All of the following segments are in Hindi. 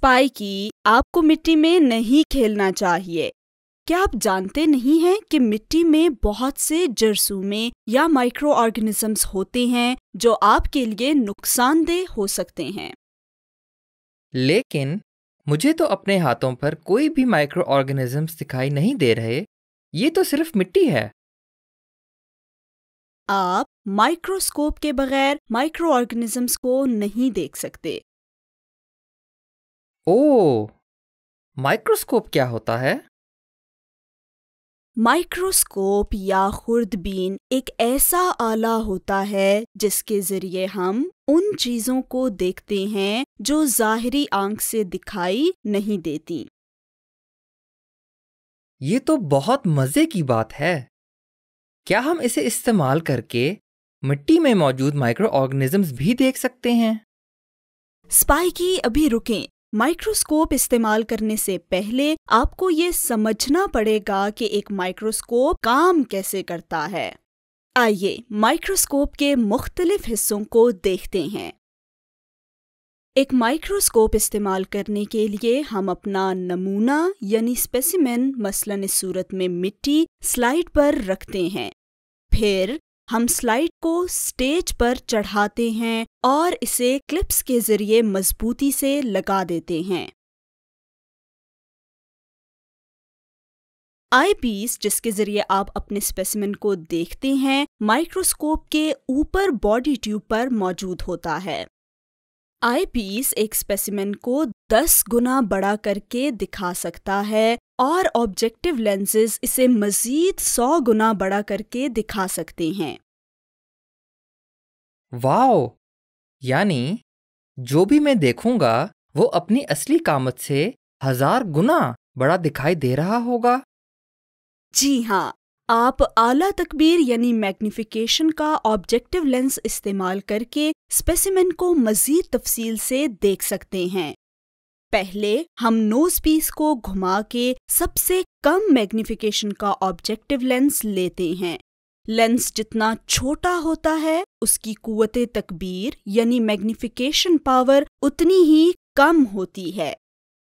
स्पाई की आपको मिट्टी में नहीं खेलना चाहिए क्या आप जानते नहीं हैं कि मिट्टी में बहुत से जरसूमे या माइक्रो ऑर्गेनिजम्स होते हैं जो आपके लिए नुकसानदेह हो सकते हैं लेकिन मुझे तो अपने हाथों पर कोई भी माइक्रो ऑर्गेनिजम्स दिखाई नहीं दे रहे ये तो सिर्फ मिट्टी है आप माइक्रोस्कोप के बगैर माइक्रो ऑर्गेनिजम्स को नहीं देख सकते ओ माइक्रोस्कोप क्या होता है माइक्रोस्कोप या खुर्दबीन एक ऐसा आला होता है जिसके जरिए हम उन चीजों को देखते हैं जो जाहरी आंख से दिखाई नहीं देती ये तो बहुत मजे की बात है क्या हम इसे इस्तेमाल करके मिट्टी में मौजूद माइक्रो ऑर्गेनिजम्स भी देख सकते हैं स्पाइकी अभी रुकें माइक्रोस्कोप इस्तेमाल करने से पहले आपको ये समझना पड़ेगा कि एक माइक्रोस्कोप काम कैसे करता है आइए माइक्रोस्कोप के मुख्तलिफ हिस्सों को देखते हैं एक माइक्रोस्कोप इस्तेमाल करने के लिए हम अपना नमूना यानी स्पेसिमेन मसलन इस सूरत में मिट्टी स्लाइड पर रखते हैं फिर हम स्लाइड को स्टेज पर चढ़ाते हैं और इसे क्लिप्स के जरिए मजबूती से लगा देते हैं आई पीस जिसके जरिए आप अपने स्पेसिमेन को देखते हैं माइक्रोस्कोप के ऊपर बॉडी ट्यूब पर मौजूद होता है आईपीस एक स्पेसिमेन को 10 गुना बड़ा करके दिखा सकता है और ऑब्जेक्टिव लेंसेज इसे मजीद 100 गुना बड़ा करके दिखा सकते हैं वाओ यानी जो भी मैं देखूंगा वो अपनी असली कामत से हजार गुना बड़ा दिखाई दे रहा होगा जी हाँ आप आला तकबीर यानी मैग्निफिकेशन का ऑब्जेक्टिव लेंस इस्तेमाल करके स्पेसिमेन को मजीद तफसील से देख सकते हैं पहले हम नोज पीस को घुमा के सबसे कम मैग्निफिकेशन का ऑब्जेक्टिव लेंस लेते हैं लेंस जितना छोटा होता है उसकी कुत तकबीर यानी मैग्निफिकेशन पावर उतनी ही कम होती है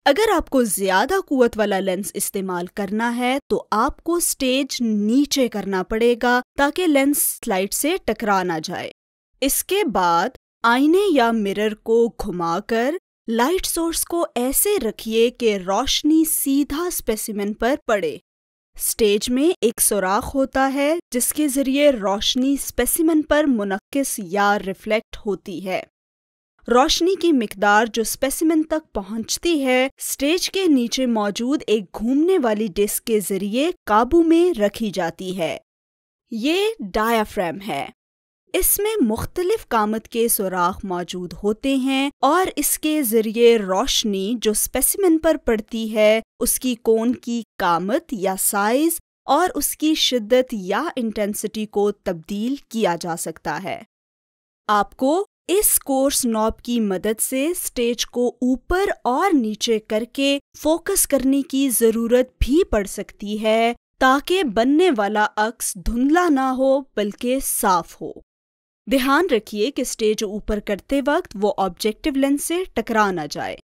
अगर आपको ज़्यादा कुत वाला लेंस इस्तेमाल करना है तो आपको स्टेज नीचे करना पड़ेगा ताकि लेंस स्लाइड से टकरा ना जाए इसके बाद आईने या मिरर को घुमाकर लाइट सोर्स को ऐसे रखिए कि रोशनी सीधा स्पेसिमेन पर पड़े स्टेज में एक सुराख होता है जिसके ज़रिए रोशनी स्पेसिमेन पर मुनक्स या रिफ्लेक्ट होती है रोशनी की मकदार जो स्पेसिमेन तक पहुंचती है स्टेज के नीचे मौजूद एक घूमने वाली डिस्क के ज़रिए काबू में रखी जाती है ये डायाफ्रैम है इसमें मुख्तलिफ कामत के सुराख मौजूद होते हैं और इसके जरिए रोशनी जो स्पेसिमिन पर पड़ती है उसकी कोन की कामत या साइज और उसकी शिद्दत या इंटेंसिटी को तब्दील किया जा सकता है आपको इस कोर्स नॉब की मदद से स्टेज को ऊपर और नीचे करके फोकस करने की ज़रूरत भी पड़ सकती है ताकि बनने वाला अक्स धुंधला ना हो बल्कि साफ हो ध्यान रखिए कि स्टेज ऊपर करते वक्त वो ऑब्जेक्टिव लेंस से टकरा ना जाए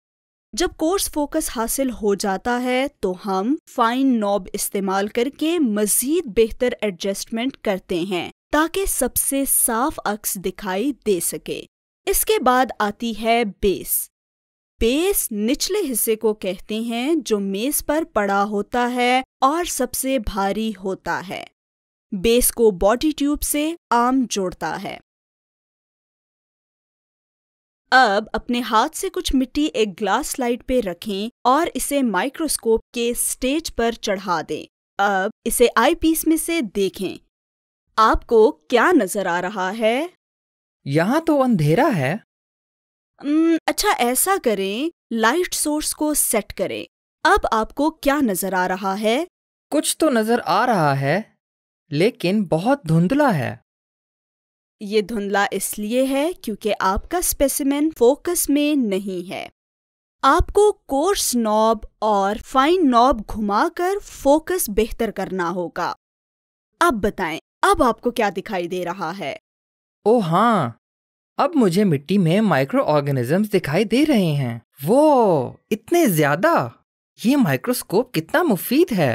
जब कोर्स फोकस हासिल हो जाता है तो हम फाइन नॉब इस्तेमाल करके मज़ीद बेहतर एडजस्टमेंट करते हैं ताकि सबसे साफ अक्स दिखाई दे सके इसके बाद आती है बेस बेस निचले हिस्से को कहते हैं जो मेज पर पड़ा होता है और सबसे भारी होता है बेस को बॉडी ट्यूब से आम जोड़ता है अब अपने हाथ से कुछ मिट्टी एक ग्लास स्लाइड पे रखें और इसे माइक्रोस्कोप के स्टेज पर चढ़ा दें अब इसे आई पीस में से देखें आपको क्या नजर आ रहा है यहाँ तो अंधेरा है अच्छा ऐसा करें लाइट सोर्स को सेट करें अब आपको क्या नजर आ रहा है कुछ तो नजर आ रहा है लेकिन बहुत धुंधला है ये धुंधला इसलिए है क्योंकि आपका स्पेसिमेन फोकस में नहीं है आपको कोर्स नॉब और फाइन नॉब घुमाकर फोकस बेहतर करना होगा अब बताएं अब आपको क्या दिखाई दे रहा है ओ हाँ अब मुझे मिट्टी में माइक्रो ऑर्गेनिज्म दिखाई दे रहे हैं वो इतने ज्यादा ये माइक्रोस्कोप कितना मुफीद है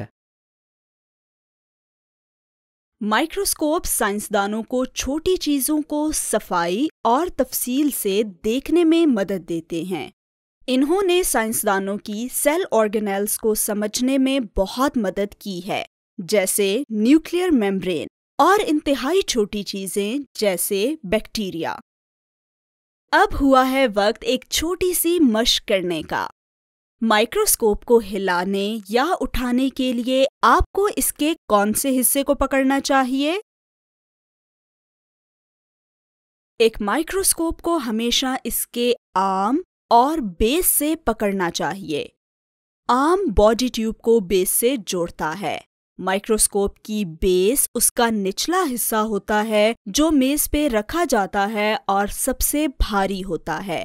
माइक्रोस्कोप साइंसदानों को छोटी चीज़ों को सफाई और तफसील से देखने में मदद देते हैं इन्होंने साइंसदानों की सेल ऑर्गेनेल्स को समझने में बहुत मदद की है जैसे न्यूक्लियर मेम्ब्रेन और इंतहाई छोटी चीज़ें जैसे बैक्टीरिया अब हुआ है वक्त एक छोटी सी मश करने का माइक्रोस्कोप को हिलाने या उठाने के लिए आपको इसके कौन से हिस्से को पकड़ना चाहिए एक माइक्रोस्कोप को हमेशा इसके आर्म और बेस से पकड़ना चाहिए आर्म बॉडी ट्यूब को बेस से जोड़ता है माइक्रोस्कोप की बेस उसका निचला हिस्सा होता है जो मेज पे रखा जाता है और सबसे भारी होता है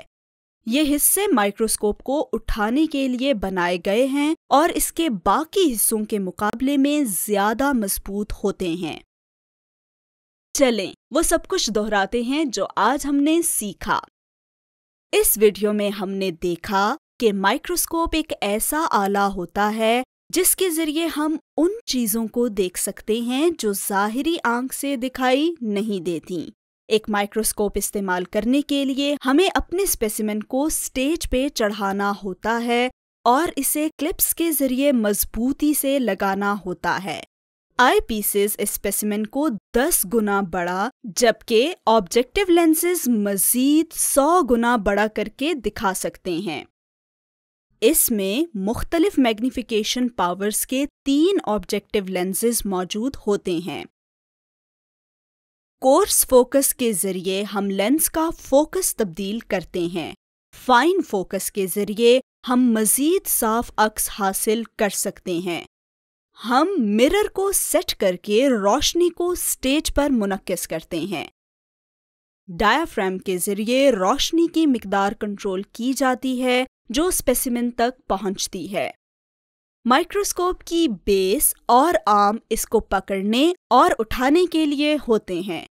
ये हिस्से माइक्रोस्कोप को उठाने के लिए बनाए गए हैं और इसके बाकी हिस्सों के मुकाबले में ज्यादा मजबूत होते हैं चलें वो सब कुछ दोहराते हैं जो आज हमने सीखा इस वीडियो में हमने देखा कि माइक्रोस्कोप एक ऐसा आला होता है जिसके जरिए हम उन चीजों को देख सकते हैं जो जाहिरी आंख से दिखाई नहीं देती एक माइक्रोस्कोप इस्तेमाल करने के लिए हमें अपने स्पेसिमेन को स्टेज पे चढ़ाना होता है और इसे क्लिप्स के जरिए मजबूती से लगाना होता है आई पीसेस स्पेसिमेन को 10 गुना बड़ा जबकि ऑब्जेक्टिव लेंसेज मजीद 100 गुना बड़ा करके दिखा सकते हैं इसमें मुख्तलिफ मैग्नीफिकेशन पावर्स के तीन ऑब्जेक्टिव लेंसेज मौजूद होते हैं कोर्स फोकस के जरिए हम लेंस का फोकस तब्दील करते हैं फाइन फोकस के जरिए हम मज़ीद साफ अक्स हासिल कर सकते हैं हम मिरर को सेट करके रोशनी को स्टेज पर मुनक्स करते हैं डायाफ्राम के ज़रिए रोशनी की मकदार कंट्रोल की जाती है जो स्पेसिमिन तक पहुंचती है माइक्रोस्कोप की बेस और आर्म इसको पकड़ने और उठाने के लिए होते हैं